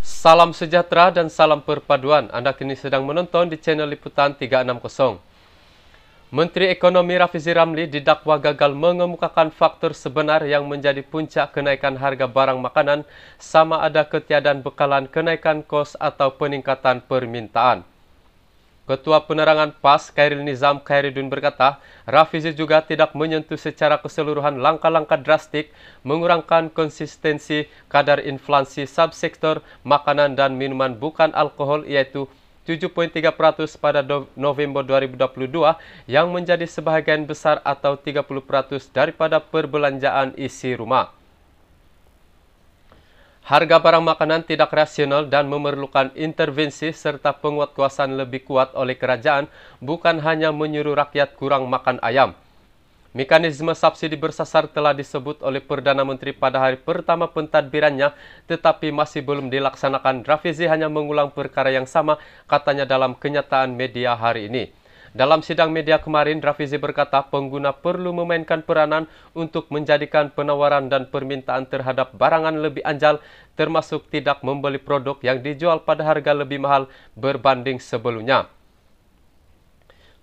Salam sejahtera dan salam perpaduan. Anda kini sedang menonton di channel Liputan 360. Menteri Ekonomi Rafizi Ramli didakwa gagal mengemukakan faktor sebenar yang menjadi puncak kenaikan harga barang makanan sama ada ketiadaan bekalan kenaikan kos atau peningkatan permintaan. Ketua Penerangan PAS Khairil Nizam Khairidun berkata, Rafizi juga tidak menyentuh secara keseluruhan langkah-langkah drastik mengurangkan konsistensi kadar inflasi subsektor makanan dan minuman bukan alkohol yaitu 7.3% pada November 2022 yang menjadi sebahagian besar atau 30% daripada perbelanjaan isi rumah. Harga barang makanan tidak rasional dan memerlukan intervensi serta penguatkuasaan lebih kuat oleh kerajaan bukan hanya menyuruh rakyat kurang makan ayam. Mekanisme subsidi bersasar telah disebut oleh Perdana Menteri pada hari pertama pentadbirannya, tetapi masih belum dilaksanakan. Rafizi hanya mengulang perkara yang sama, katanya dalam kenyataan media hari ini. Dalam sidang media kemarin, Rafizi berkata pengguna perlu memainkan peranan untuk menjadikan penawaran dan permintaan terhadap barangan lebih anjal, termasuk tidak membeli produk yang dijual pada harga lebih mahal berbanding sebelumnya.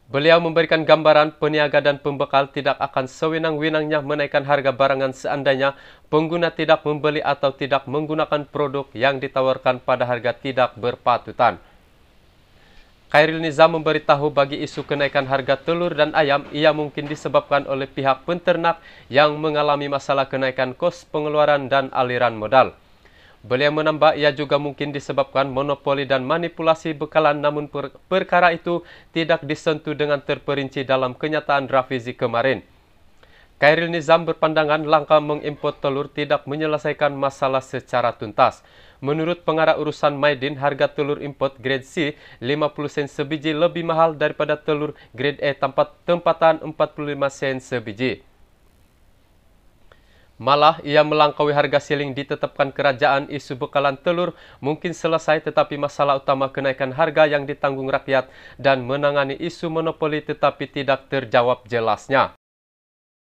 Beliau memberikan gambaran peniaga dan pembekal tidak akan sewenang-wenangnya menaikkan harga barangan seandainya pengguna tidak membeli atau tidak menggunakan produk yang ditawarkan pada harga tidak berpatutan. Khairil Nizam memberitahu bagi isu kenaikan harga telur dan ayam ia mungkin disebabkan oleh pihak penternak yang mengalami masalah kenaikan kos pengeluaran dan aliran modal. Beliau menambah ia juga mungkin disebabkan monopoli dan manipulasi bekalan namun per- perkara itu tidak disentuh dengan terperinci dalam kenyataan Rafizi kemarin. Kairil Nizam berpandangan langkah mengimpor telur tidak menyelesaikan masalah secara tuntas. Menurut pengarah urusan Maidin, harga telur import grade C 50 sen sebiji lebih mahal daripada telur grade E tempat tempatan 45 sen sebiji. Malah, ia melangkaui harga siling ditetapkan kerajaan isu bekalan telur mungkin selesai tetapi masalah utama kenaikan harga yang ditanggung rakyat dan menangani isu monopoli tetapi tidak terjawab jelasnya.